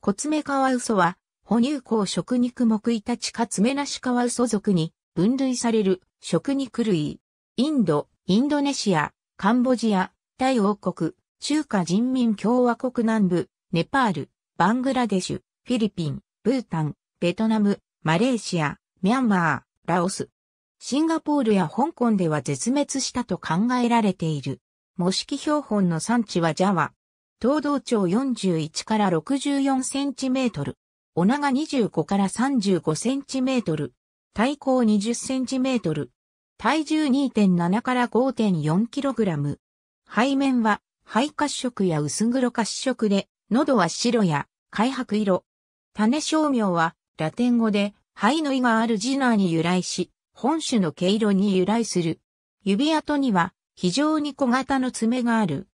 コツメカワウソは、哺乳口食肉目イタチカツメナシカワウソ属に分類される食肉類。インド、インドネシア、カンボジア、タイ王国、中華人民共和国南部、ネパール、バングラデシュ、フィリピン、ブータン、ベトナム、マレーシア、ミャンマー、ラオス。シンガポールや香港では絶滅したと考えられている。模式標本の産地はジャワ、東道長41から64センチメートル、お長25から35センチメートル、体高20センチメートル、体重2.7から5.4キログラム。背面は肺褐色や薄黒褐色で、喉は白や灰白色。種商名はラテン語で肺の意があるジナーに由来し、本種の毛色に由来する。指跡には非常に小型の爪がある。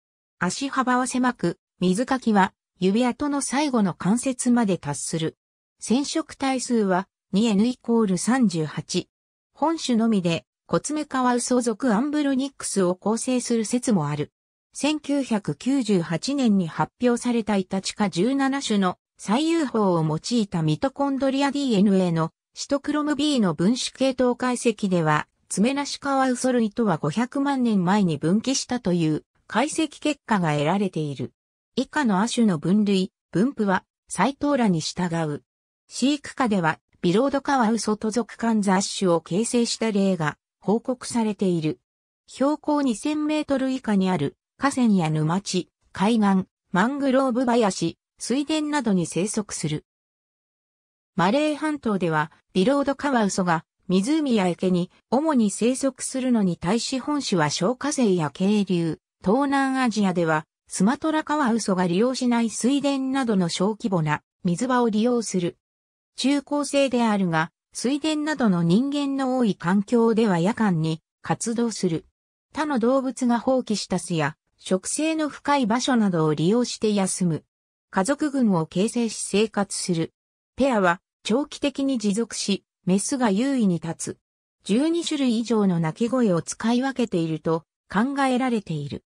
足幅は狭く、水かきは指跡の最後の関節まで達する。染色体数は 2N イコール38。本種のみで、コツメカワウソ属アンブロニックスを構成する説もある。1998年に発表されたイタチカ17種の最有法を用いたミトコンドリア DNA のシトクロム B の分子系統解析では、爪なしカワウソ類とは500万年前に分岐したという解析結果が得られている。以下の亜種の分類、分布は、サーラに従う。飼育下では、ビロードカワウソと属間雑種を形成した例が報告されている。標高2000メートル以下にある河川や沼地、海岸、マングローブ林、水田などに生息する。マレー半島では、ビロードカワウソが湖や池に主に生息するのに対し本種は消火性や渓流、東南アジアでは、スマトラカワウソが利用しない水田などの小規模な水場を利用する。中高生であるが、水田などの人間の多い環境では夜間に活動する。他の動物が放棄した巣や、植生の深い場所などを利用して休む。家族群を形成し生活する。ペアは長期的に持続し、メスが優位に立つ。12種類以上の鳴き声を使い分けていると考えられている。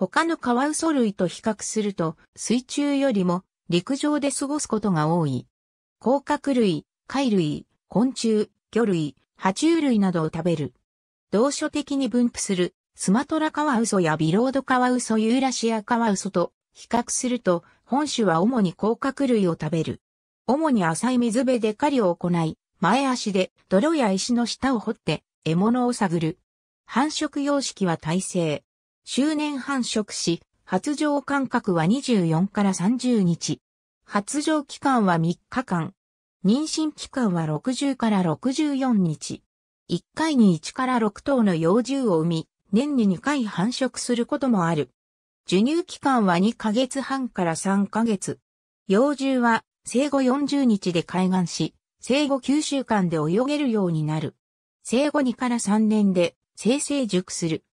他のカワウソ類と比較すると、水中よりも陸上で過ごすことが多い。甲殻類、貝類、昆虫、魚類、爬虫類などを食べる。同所的に分布するスマトラカワウソやビロードカワウソユーラシアカワウソと比較すると、本種は主に甲殻類を食べる。主に浅い水辺で狩りを行い、前足で泥や石の下を掘って獲物を探る。繁殖様式は耐性。周年繁殖し、発情間隔は24から30日。発情期間は3日間。妊娠期間は60から64日。1回に1から6頭の幼獣を産み、年に2回繁殖することもある。授乳期間は2ヶ月半から3ヶ月。幼獣は生後40日で開眼し、生後9週間で泳げるようになる。生後2から3年で生成熟する。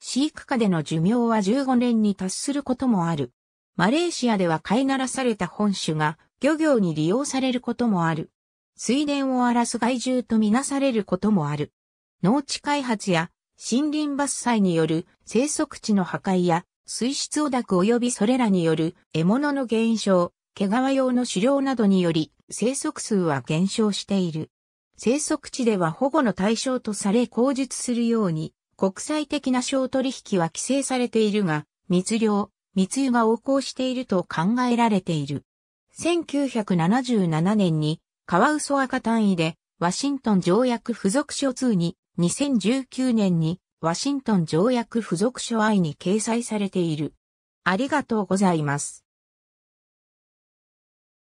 飼育下での寿命は15年に達することもある。マレーシアでは飼いならされた本種が漁業に利用されることもある。水田を荒らす害獣とみなされることもある。農地開発や森林伐採による生息地の破壊や水質汚濁及びそれらによる獲物の減少、毛皮用の狩猟などにより生息数は減少している。生息地では保護の対象とされ口述するように国際的な商取引は規制されているが、密漁、密輸が横行していると考えられている。1977年に、カワウソ赤単位で、ワシントン条約付属書2に、2019年に、ワシントン条約付属書 I に掲載されている。ありがとうございます。